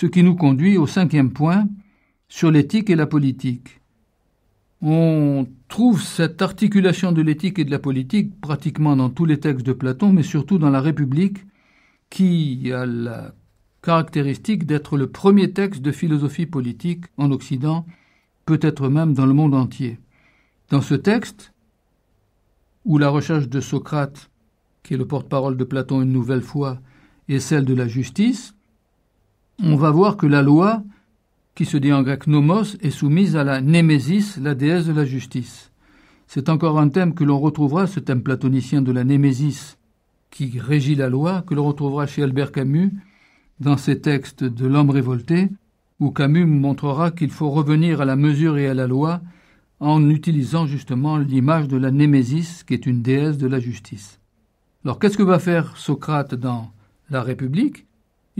ce qui nous conduit au cinquième point sur l'éthique et la politique. On trouve cette articulation de l'éthique et de la politique pratiquement dans tous les textes de Platon, mais surtout dans la République, qui a la caractéristique d'être le premier texte de philosophie politique en Occident, peut-être même dans le monde entier. Dans ce texte, où la recherche de Socrate, qui est le porte-parole de Platon une nouvelle fois, est celle de la justice, on va voir que la loi, qui se dit en grec nomos, est soumise à la némésis, la déesse de la justice. C'est encore un thème que l'on retrouvera, ce thème platonicien de la némésis, qui régit la loi, que l'on retrouvera chez Albert Camus dans ses textes de L'homme révolté, où Camus montrera qu'il faut revenir à la mesure et à la loi en utilisant justement l'image de la Némésis, qui est une déesse de la justice. Alors qu'est-ce que va faire Socrate dans La République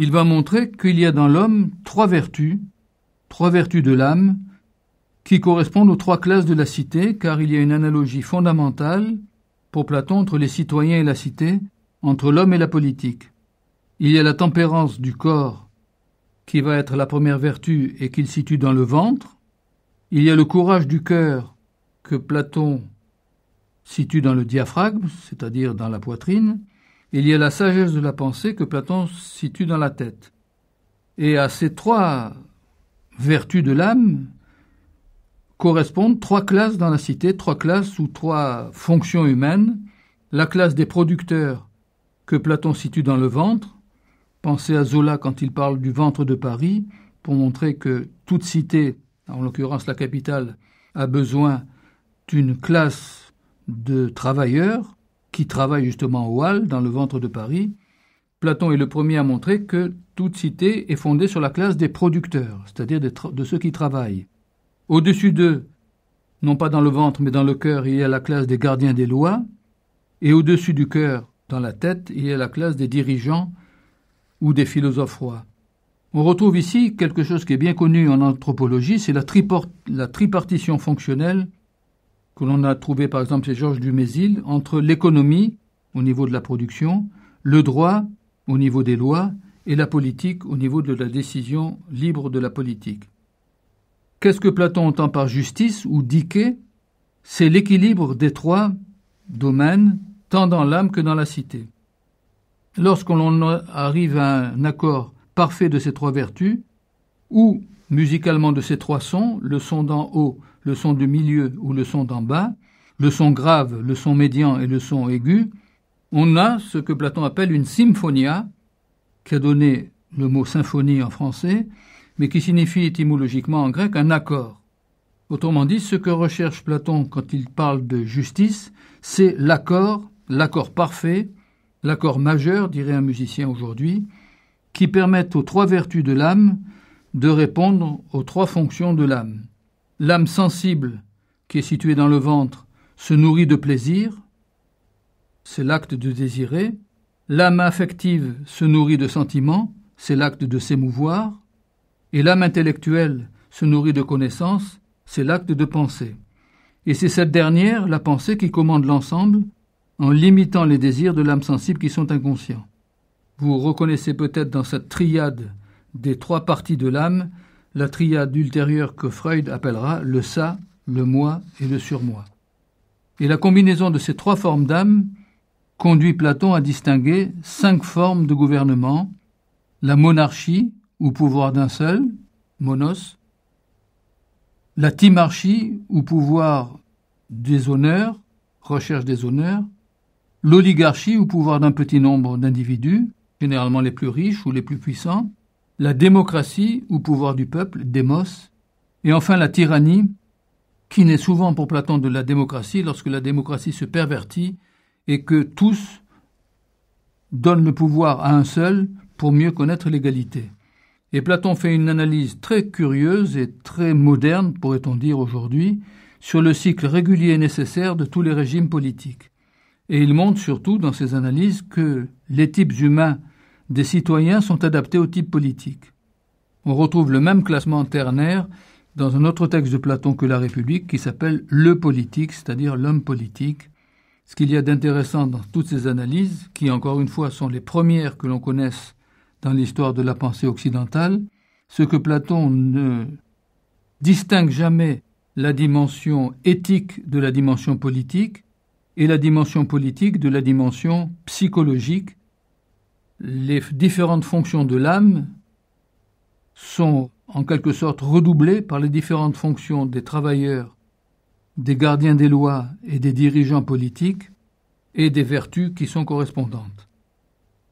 il va montrer qu'il y a dans l'homme trois vertus, trois vertus de l'âme, qui correspondent aux trois classes de la cité, car il y a une analogie fondamentale pour Platon entre les citoyens et la cité, entre l'homme et la politique. Il y a la tempérance du corps, qui va être la première vertu et qu'il situe dans le ventre. Il y a le courage du cœur, que Platon situe dans le diaphragme, c'est-à-dire dans la poitrine il y a la sagesse de la pensée que Platon situe dans la tête. Et à ces trois vertus de l'âme correspondent trois classes dans la cité, trois classes ou trois fonctions humaines. La classe des producteurs que Platon situe dans le ventre. Pensez à Zola quand il parle du ventre de Paris pour montrer que toute cité, en l'occurrence la capitale, a besoin d'une classe de travailleurs qui travaille justement au Hall, dans le ventre de Paris, Platon est le premier à montrer que toute cité est fondée sur la classe des producteurs, c'est-à-dire de, ceux qui travaillent. Au-dessus d'eux, non pas dans le ventre mais dans le cœur, il y a la classe des gardiens des lois, et au-dessus du cœur, dans la tête, il y a la classe des dirigeants ou des philosophes rois. On retrouve ici quelque chose qui est bien connu en anthropologie, c'est la, la tripartition fonctionnelle que l'on a trouvé par exemple chez Georges Dumézil entre l'économie au niveau de la production, le droit au niveau des lois et la politique au niveau de la décision libre de la politique. Qu'est-ce que Platon entend par justice ou diké C'est l'équilibre des trois domaines, tant dans l'âme que dans la cité. Lorsqu'on arrive à un accord parfait de ces trois vertus, ou musicalement de ces trois sons, le son d'en haut, le son du milieu ou le son d'en bas, le son grave, le son médian et le son aigu, on a ce que Platon appelle une symphonia, qui a donné le mot symphonie en français, mais qui signifie étymologiquement en grec un accord. Autrement dit, ce que recherche Platon quand il parle de justice, c'est l'accord, l'accord parfait, l'accord majeur, dirait un musicien aujourd'hui, qui permette aux trois vertus de l'âme de répondre aux trois fonctions de l'âme l'âme sensible, qui est située dans le ventre, se nourrit de plaisir, c'est l'acte de désirer, l'âme affective se nourrit de sentiments, c'est l'acte de s'émouvoir, et l'âme intellectuelle se nourrit de connaissances, c'est l'acte de penser. Et c'est cette dernière, la pensée, qui commande l'ensemble en limitant les désirs de l'âme sensible qui sont inconscients. Vous reconnaissez peut-être dans cette triade des trois parties de l'âme la triade ultérieure que Freud appellera le ça, le moi et le surmoi. Et la combinaison de ces trois formes d'âme conduit Platon à distinguer cinq formes de gouvernement la monarchie, ou pouvoir d'un seul, monos, la timarchie, ou pouvoir des honneurs, recherche des honneurs, l'oligarchie, ou pouvoir d'un petit nombre d'individus, généralement les plus riches ou les plus puissants, la démocratie ou pouvoir du peuple, démos, et enfin la tyrannie, qui naît souvent pour Platon de la démocratie lorsque la démocratie se pervertit et que tous donnent le pouvoir à un seul pour mieux connaître l'égalité. Et Platon fait une analyse très curieuse et très moderne, pourrait-on dire aujourd'hui, sur le cycle régulier et nécessaire de tous les régimes politiques. Et il montre surtout dans ses analyses que les types humains des citoyens sont adaptés au type politique. On retrouve le même classement ternaire dans un autre texte de Platon que la République qui s'appelle Le politique, c'est-à-dire l'homme politique. Ce qu'il y a d'intéressant dans toutes ces analyses, qui encore une fois sont les premières que l'on connaisse dans l'histoire de la pensée occidentale, ce que Platon ne distingue jamais la dimension éthique de la dimension politique et la dimension politique de la dimension psychologique les différentes fonctions de l'âme sont en quelque sorte redoublées par les différentes fonctions des travailleurs, des gardiens des lois et des dirigeants politiques, et des vertus qui sont correspondantes.